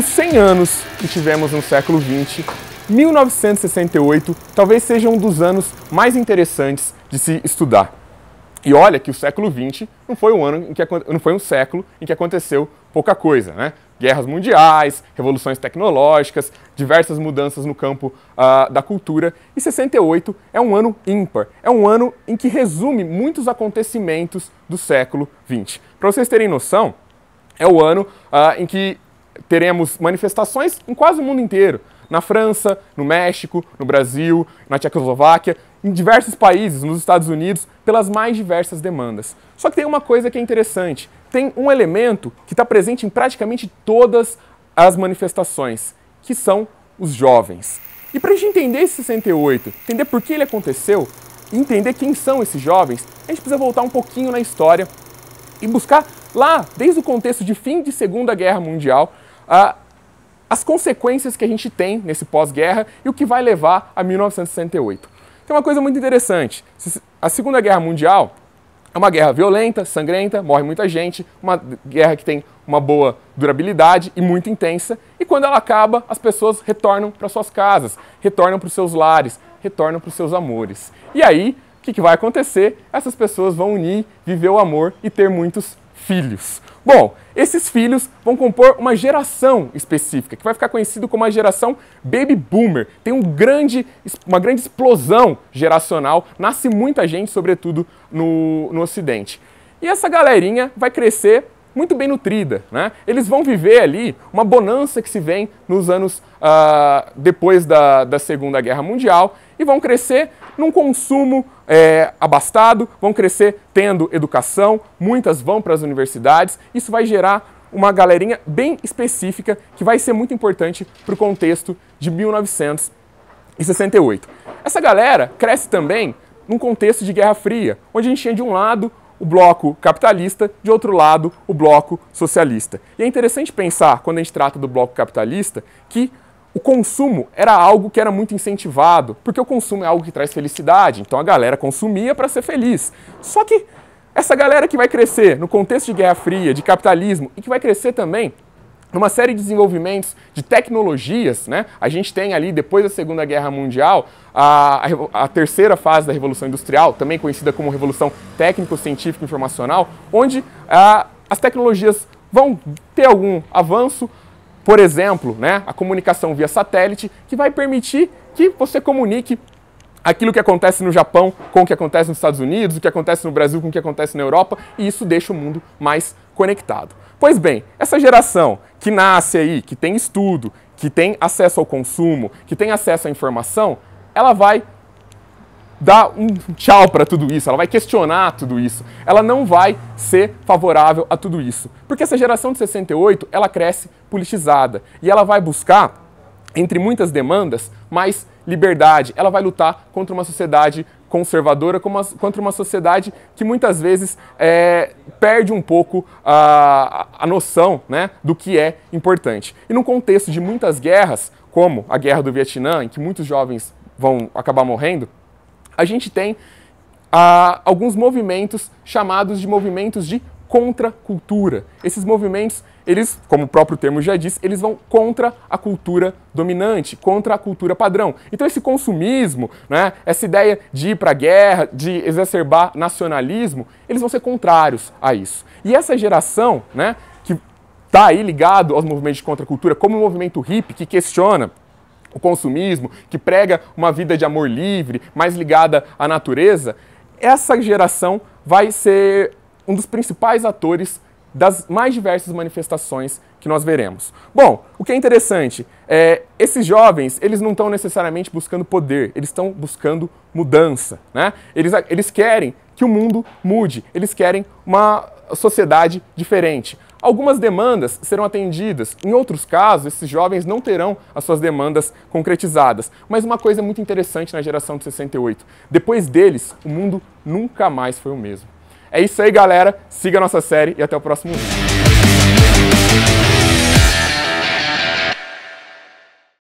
dos 100 anos que tivemos no século XX, 1968 talvez seja um dos anos mais interessantes de se estudar. E olha que o século XX não foi um ano em que não foi um século em que aconteceu pouca coisa, né? Guerras mundiais, revoluções tecnológicas, diversas mudanças no campo uh, da cultura. E 68 é um ano ímpar, é um ano em que resume muitos acontecimentos do século XX. Para vocês terem noção, é o ano uh, em que teremos manifestações em quase o mundo inteiro. Na França, no México, no Brasil, na Tchecoslováquia, em diversos países, nos Estados Unidos, pelas mais diversas demandas. Só que tem uma coisa que é interessante: tem um elemento que está presente em praticamente todas as manifestações, que são os jovens. E para a gente entender esse 68, entender por que ele aconteceu, entender quem são esses jovens, a gente precisa voltar um pouquinho na história e buscar Lá, desde o contexto de fim de Segunda Guerra Mundial, as consequências que a gente tem nesse pós-guerra e o que vai levar a 1968. Tem uma coisa muito interessante. A Segunda Guerra Mundial é uma guerra violenta, sangrenta, morre muita gente, uma guerra que tem uma boa durabilidade e muito intensa. E quando ela acaba, as pessoas retornam para suas casas, retornam para os seus lares, retornam para os seus amores. E aí, o que, que vai acontecer? Essas pessoas vão unir, viver o amor e ter muitos filhos. Bom, esses filhos vão compor uma geração específica, que vai ficar conhecido como a geração Baby Boomer. Tem um grande, uma grande explosão geracional, nasce muita gente, sobretudo no, no Ocidente. E essa galerinha vai crescer muito bem nutrida, né? Eles vão viver ali uma bonança que se vem nos anos uh, depois da, da Segunda Guerra Mundial e vão crescer num consumo é, abastado, vão crescer tendo educação, muitas vão para as universidades, isso vai gerar uma galerinha bem específica que vai ser muito importante para o contexto de 1968. Essa galera cresce também num contexto de Guerra Fria, onde a gente tinha de um lado o bloco capitalista, de outro lado o bloco socialista. E é interessante pensar, quando a gente trata do bloco capitalista, que o consumo era algo que era muito incentivado, porque o consumo é algo que traz felicidade, então a galera consumia para ser feliz. Só que essa galera que vai crescer no contexto de Guerra Fria, de capitalismo e que vai crescer também numa série de desenvolvimentos de tecnologias, né? A gente tem ali, depois da Segunda Guerra Mundial, a, a, a terceira fase da Revolução Industrial, também conhecida como Revolução Técnico-Científica Informacional, onde a, ah, as tecnologias vão ter algum avanço, por exemplo, né, a comunicação via satélite, que vai permitir que você comunique aquilo que acontece no Japão com o que acontece nos Estados Unidos, o que acontece no Brasil com o que acontece na Europa, e isso deixa o mundo mais conectado. Pois bem, essa geração que nasce aí, que tem estudo, que tem acesso ao consumo, que tem acesso à informação, ela vai dar um tchau para tudo isso, ela vai questionar tudo isso. Ela não vai ser favorável a tudo isso. Porque essa geração de 68, ela cresce politizada e ela vai buscar entre muitas demandas, mais liberdade. Ela vai lutar contra uma sociedade conservadora, contra uma sociedade que muitas vezes é, perde um pouco a, a noção né, do que é importante. E num contexto de muitas guerras, como a guerra do Vietnã, em que muitos jovens vão acabar morrendo, a gente tem ah, alguns movimentos chamados de movimentos de contracultura. Esses movimentos, eles, como o próprio termo já diz, eles vão contra a cultura dominante, contra a cultura padrão. Então esse consumismo, né, essa ideia de ir para a guerra, de exacerbar nacionalismo, eles vão ser contrários a isso. E essa geração, né, que está aí ligado aos movimentos de contracultura, como o movimento hippie, que questiona o consumismo, que prega uma vida de amor livre, mais ligada à natureza, essa geração vai ser um dos principais atores das mais diversas manifestações que nós veremos. Bom, o que é interessante é esses jovens, eles não estão necessariamente buscando poder, eles estão buscando mudança, né? Eles, eles querem que o mundo mude, eles querem uma sociedade diferente. Algumas demandas serão atendidas, em outros casos, esses jovens não terão as suas demandas concretizadas. Mas uma coisa muito interessante na geração de 68: depois deles, o mundo nunca mais foi o mesmo. É isso aí, galera. Siga a nossa série e até o próximo vídeo.